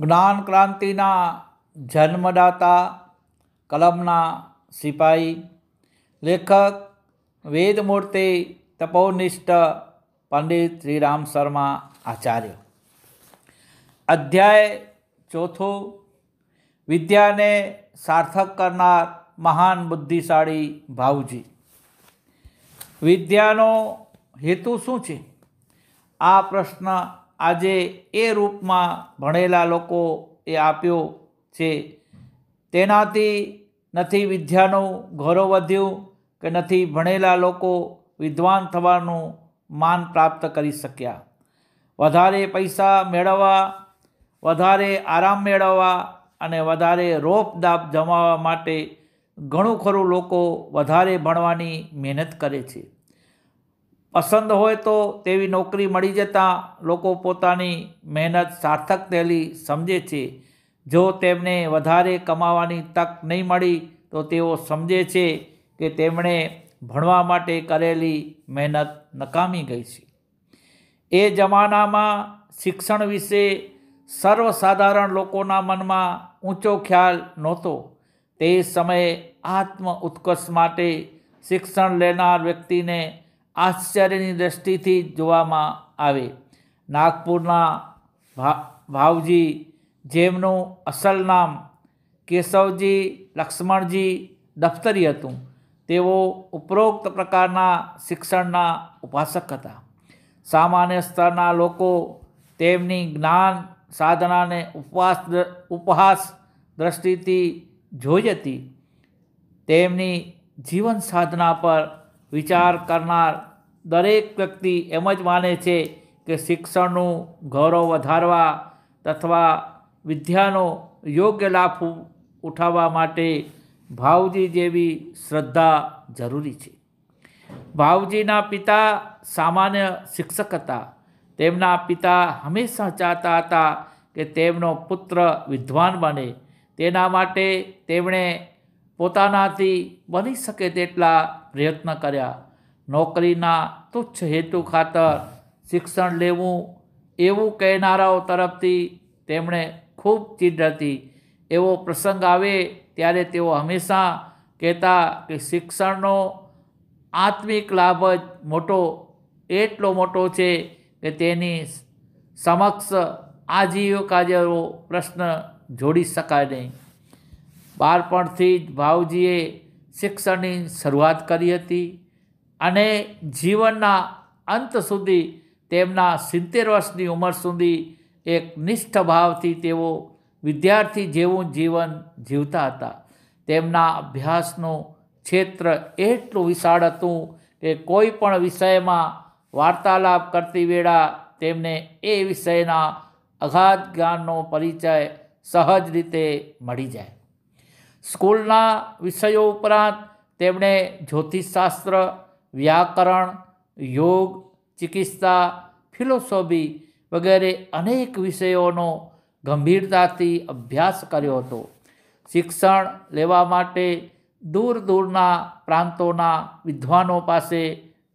જ્ઞાન ક્રાંતિના જન્મદાતા કલમના સિપાહી લેખક વેદમૂર્તિ તપોનિષ્ઠ પંડિત શ્રીરામ શર્મા આચાર્ય અધ્યાય ચોથો વિદ્યાને સાર્થક કરનાર મહાન બુદ્ધિશાળી ભાવજી વિદ્યાનો હેતુ શું છે આ પ્રશ્ન આજે એ રૂપમાં ભણેલા લોકો એ આપ્યો છે તેનાથી નથી વિદ્યાનું ગૌરવ વધ્યું કે નથી ભણેલા લોકો વિદ્વાન થવાનું માન પ્રાપ્ત કરી શક્યા વધારે પૈસા મેળવવા વધારે આરામ મેળવવા અને વધારે રોપ દાપ જમાવવા માટે ઘણું ખરું લોકો વધારે ભણવાની મહેનત કરે છે પસંદ હોય તો તેવી નોકરી મળી જતાં લોકો પોતાની મહેનત સાર્થક થયેલી સમજે છે જો તેમને વધારે કમાવાની તક નહીં મળી તો તેઓ સમજે છે કે તેમણે ભણવા માટે કરેલી મહેનત નકામી ગઈ છે એ જમાનામાં શિક્ષણ વિશે સર્વસાધારણ લોકોના મનમાં ઊંચો ખ્યાલ નહોતો તે સમયે આત્મ ઉત્કર્ષ માટે શિક્ષણ લેનાર વ્યક્તિને આશ્ચર્યની દૃષ્ટિથી જોવામાં આવે નાગપુરના ભાવજી જેમનું અસલ નામ કેશવજી લક્ષ્મણજી દફતરી હતું તેઓ ઉપરોક્ત પ્રકારના શિક્ષણના ઉપાસક હતા સામાન્ય સ્તરના લોકો તેમની જ્ઞાન સાધનાને ઉપવાસ ઉપહાસ દૃષ્ટિથી જોઈ હતી તેમની જીવન સાધના પર વિચાર કરનાર દરેક વ્યક્તિ એમ જ માને છે કે શિક્ષણનું ગૌરવ વધારવા તથા વિદ્યાનો યોગ્ય લાભ ઉઠાવવા માટે ભાવજી જેવી શ્રદ્ધા જરૂરી છે ભાવજીના પિતા સામાન્ય શિક્ષક હતા તેમના પિતા હંમેશા ચાહતા હતા કે તેમનો પુત્ર વિદ્વાન બને તેના માટે તેમણે પોતાનાથી બની શકે તેટલા પ્રયત્ન કર્યા નોકરીના તુચ્છ હેતુ ખાતર શિક્ષણ લેવું એવું કહેનારાઓ તરફથી તેમણે ખૂબ ચીડ હતી એવો પ્રસંગ આવે ત્યારે તેઓ હંમેશા કહેતા કે શિક્ષણનો આત્મિક લાભ જ મોટો એટલો મોટો છે કે તેની સમક્ષ આજીવિકાજેવો પ્રશ્ન જોડી શકાય નહીં બાળપણથી જ ભાવજીએ શિક્ષણની શરૂઆત કરી હતી અને જીવનના અંત સુધી તેમના સિત્તેર વર્ષની ઉંમર સુધી એક નિષ્ઠ ભાવથી તેઓ વિદ્યાર્થી જેવું જીવન જીવતા હતા તેમના અભ્યાસનું ક્ષેત્ર એટલું વિશાળ હતું કે કોઈ પણ વિષયમાં વાર્તાલાપ કરતી વેળા તેમને એ વિષયના અગાધ જ્ઞાનનો પરિચય સહજ રીતે મળી જાય સ્કૂલના વિષયો ઉપરાંત તેમણે જ્યોતિષશાસ્ત્ર વ્યાકરણ યોગ ચિકિત્સા ફિલોસોફી વગેરે અનેક વિષયોનો ગંભીરતાથી અભ્યાસ કર્યો હતો શિક્ષણ લેવા માટે દૂર દૂરના પ્રાંતોના વિદ્વાનો પાસે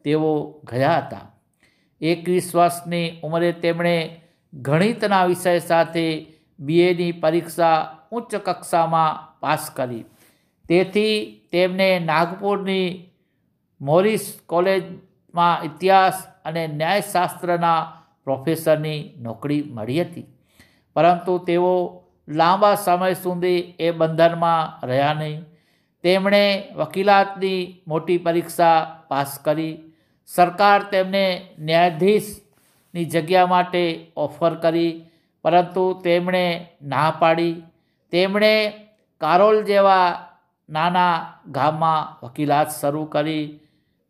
તેઓ ગયા હતા એકવીસ વર્ષની ઉંમરે તેમણે ગણિતના વિષય સાથે બીએની પરીક્ષા ઉચ્ચ કક્ષામાં પાસ કરી તેથી તેમને નાગપુરની મોરિસ કોલેજમાં ઇતિહાસ અને ન્યાયશાસ્ત્રના પ્રોફેસરની નોકરી મળી હતી પરંતુ તેઓ લાંબા સમય સુધી એ બંધનમાં રહ્યા નહીં તેમણે વકીલાતની મોટી પરીક્ષા પાસ કરી સરકાર તેમને ન્યાયાધીશની જગ્યા માટે ઓફર કરી પરંતુ તેમણે ના પાડી તેમણે કારોલ જેવા નાના ગામમાં વકીલાત શરૂ કરી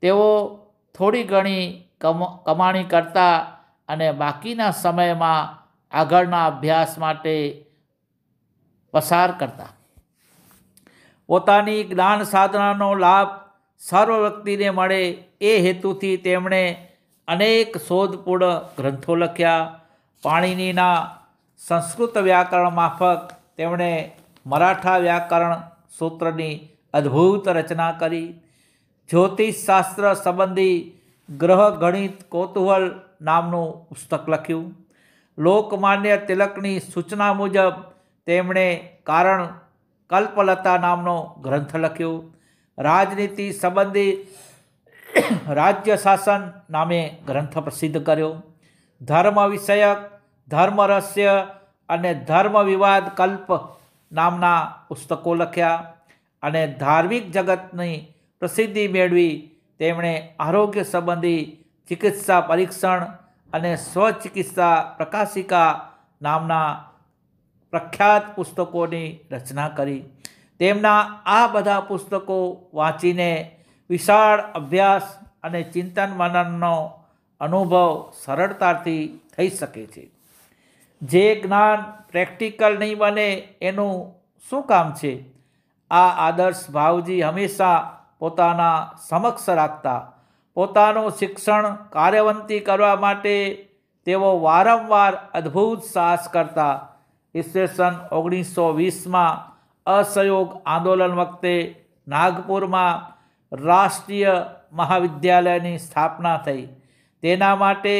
તેઓ થોડી ઘણી કમ કમાણી કરતા અને બાકીના સમયમાં આગળના અભ્યાસ માટે પસાર કરતા પોતાની જ્ઞાન સાધનાનો લાભ સર્વ વ્યક્તિને મળે એ હેતુથી તેમણે અનેક શોધપૂર્ણ ગ્રંથો લખ્યા પાણીનીના સંસ્કૃત વ્યાકરણ માફક તેમણે મરાઠા વ્યાકરણ સૂત્રની અદ્ભુત રચના કરી જ્યોતિષશાસ્ત્ર સંબંધી ગ્રહ ગણિત કૌતૂહલ નામનું પુસ્તક લખ્યું લોકમાન્ય તિલકની સૂચના મુજબ તેમણે કારણ કલ્પલતા નામનો ગ્રંથ લખ્યો રાજનીતિ સંબંધી રાજ્ય શાસન નામે ગ્રંથ પ્રસિદ્ધ કર્યો ધર્મ વિષયક ધર્મ રહસ્ય અને ધર્મ વિવાદ કલ્પ નામના પુસ્તકો લખ્યા અને ધાર્મિક જગતની પ્રસિદ્ધિ મેળવી તેમણે આરોગ્ય સંબંધી ચિકિત્સા પરીક્ષણ અને સ્વચિકિત્સા પ્રકાશિકા નામના પ્રખ્યાત પુસ્તકોની રચના કરી તેમના આ બધા પુસ્તકો વાંચીને વિશાળ અભ્યાસ અને ચિંતન મનનનો અનુભવ સરળતાથી થઈ શકે છે જે જ્ઞાન પ્રેક્ટિકલ નહીં બને એનું શું કામ છે આ આદર્શ ભાવજી હંમેશા પોતાના સમક્ષ રાખતા પોતાનું શિક્ષણ કાર્યવંતી કરવા માટે તેઓ વારંવાર અદ્ભુત સાહસ કરતા ઈસવીસન ઓગણીસો વીસમાં અસહયોગ આંદોલન વખતે નાગપુરમાં રાષ્ટ્રીય મહાવિદ્યાલયની સ્થાપના થઈ તેના માટે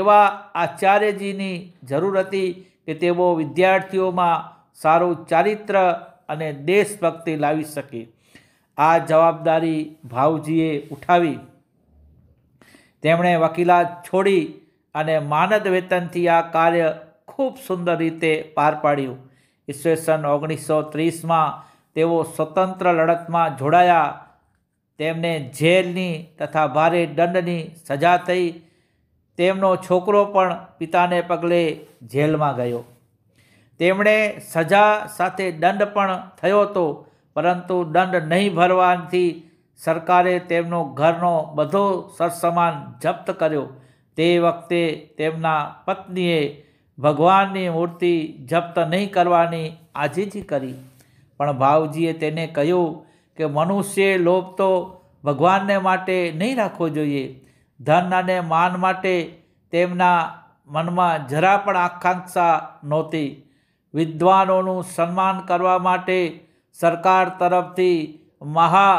એવા આચાર્યજીની જરૂર હતી કે તેઓ વિદ્યાર્થીઓમાં સારું ચારિત્ર અને દેશભક્તિ લાવી શકે આ જવાબદારી ભાવજીએ ઉઠાવી તેમણે વકીલાત છોડી અને માનદ વેતનથી આ કાર્ય ખૂબ સુંદર રીતે પાર પાડ્યું ઈસવીસન ઓગણીસો ત્રીસમાં તેઓ સ્વતંત્ર લડતમાં જોડાયા તેમને જેલની તથા ભારે દંડની સજા થઈ તેમનો છોકરો પણ પિતાને પગલે જેલમાં ગયો તેમણે સજા સાથે દંડ પણ થયો હતો પરંતુ દંડ નહીં ભરવાથી સરકારે તેમનો ઘરનો બધો સરસમાન જપ્ત કર્યો તે વખતે તેમના પત્નીએ ભગવાનની મૂર્તિ જપ્ત નહીં કરવાની આજીજી કરી પણ ભાવજીએ તેને કહ્યું કે મનુષ્ય લોભ તો ભગવાનને માટે નહીં રાખવો જોઈએ ધન અને માન માટે તેમના મનમાં જરા પણ આકાંક્ષા નહોતી વિદ્વાનોનું સન્માન કરવા માટે સરકાર તરફથી મહા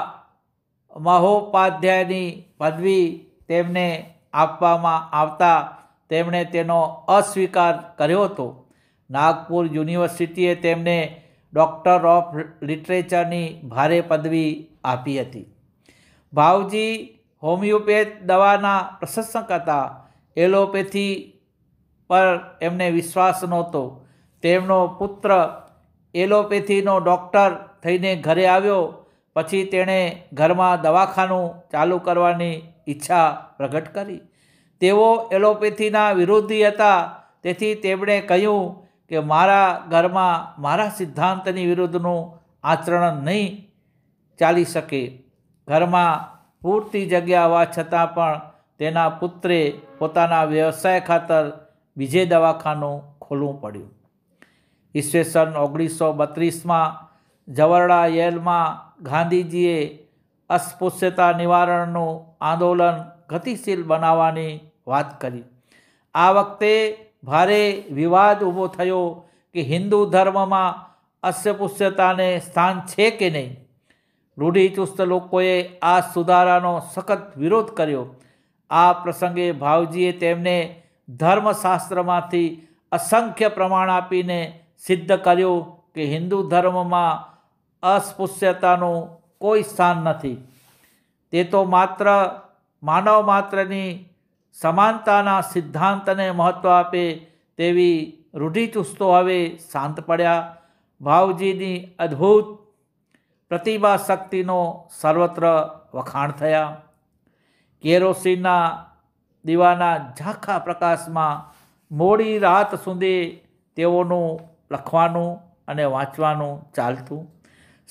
મહોપાધ્યાયની પદવી તેમને આપવામાં આવતા તેમણે તેનો અસ્વીકાર કર્યો હતો નાગપુર યુનિવર્સિટીએ તેમને ડૉક્ટર ઓફ લિટરેચરની ભારે પદવી આપી હતી ભાવજી હોમિયોપેથ દવાના પ્રશંસક હતા એલોપેથી પર એમને વિશ્વાસ નહોતો તેમનો પુત્ર એલોપેથીનો ડૉક્ટર થઈને ઘરે આવ્યો પછી તેણે ઘરમાં દવાખાનું ચાલુ કરવાની ઈચ્છા પ્રગટ કરી તેઓ એલોપેથીના વિરોધી હતા તેથી તેમણે કહ્યું કે મારા ઘરમાં મારા સિદ્ધાંતની વિરુદ્ધનું આચરણ નહીં ચાલી શકે ઘરમાં પૂરતી જગ્યા હોવા છતાં પણ તેના પુત્રે પોતાના વ્યવસાય ખાતર બીજે દવાખાનું ખોલવું પડ્યું ઈસવીસન ઓગણીસો બત્રીસમાં જવરડા યેલમાં ગાંધીજીએ અસ્પૃશ્યતા નિવારણનું આંદોલન ગતિશીલ બનાવવાની વાત કરી આ વખતે ભારે વિવાદ ઊભો થયો કે હિન્દુ ધર્મમાં અસ્પૃશ્યતાને સ્થાન છે કે નહીં રૂઢિચુસ્ત લોકોએ આ સુધારાનો સખત વિરોધ કર્યો આ પ્રસંગે ભાવજીએ તેમને ધર્મશાસ્ત્રમાંથી અસંખ્ય પ્રમાણ આપીને સિદ્ધ કર્યો કે હિન્દુ ધર્મમાં અસ્પૃશ્યતાનું કોઈ સ્થાન નથી તે તો માત્ર માનવ માત્રની સમાનતાના સિદ્ધાંતને મહત્ત્વ આપે તેવી રૂઢિચુસ્તો હવે શાંત પડ્યા ભાવજીની અદ્ભુત પ્રતિભા શક્તિનો સર્વત્ર વખાણ થયા કેરોસીનના દીવાના ઝાંખા પ્રકાશમાં મોડી રાત સુધી તેઓનું લખવાનું અને વાંચવાનું ચાલતું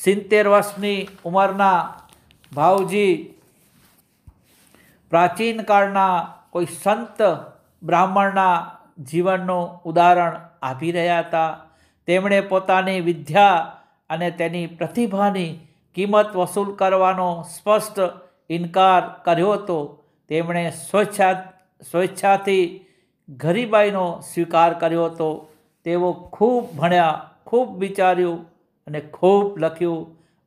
સિત્તેર વર્ષની ઉંમરના ભાવજી પ્રાચીનકાળના કોઈ સંત બ્રાહ્મણના જીવનનું ઉદાહરણ આપી રહ્યા હતા તેમણે પોતાની વિદ્યા અને તેની પ્રતિભાની કિંમત વસૂલ કરવાનો સ્પષ્ટ ઇનકાર કર્યો હતો તેમણે સ્વેચ્છા સ્વેચ્છાથી ગરીબાઈનો સ્વીકાર કર્યો હતો તેઓ ખૂબ ભણ્યા ખૂબ વિચાર્યું અને ખૂબ લખ્યું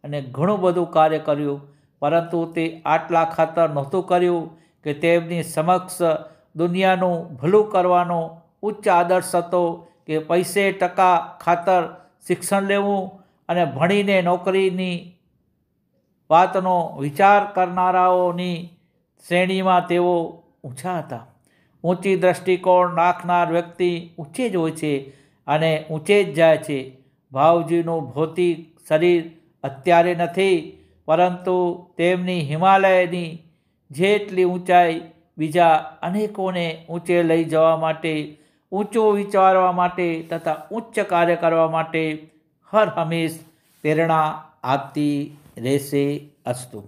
અને ઘણું બધું કાર્ય કર્યું પરંતુ તે આટલા ખાતર નહોતું કર્યું કે તેમની સમક્ષ દુનિયાનું ભલું કરવાનો ઉચ્ચ આદર્શ હતો કે પૈસે ટકા ખાતર શિક્ષણ લેવું અને ભણીને નોકરીની વાતનો વિચાર કરનારાઓની શ્રેણીમાં તેઓ ઊંચા હતા ઊંચી દ્રષ્ટિકોણ નાખનાર વ્યક્તિ ઊંચે જ હોય છે અને ઊંચે જ જાય છે ભાવજીનું ભૌતિક શરીર અત્યારે નથી પરંતુ તેમની હિમાલયની જેટલી ઊંચાઈ બીજા અનેકોને ઊંચે લઈ જવા માટે ઊંચો વિચારવા માટે તથા ઉચ્ચ કાર્ય કરવા માટે હર હંમેશ પ્રેરણા આપતી રહેશે અસ્તુ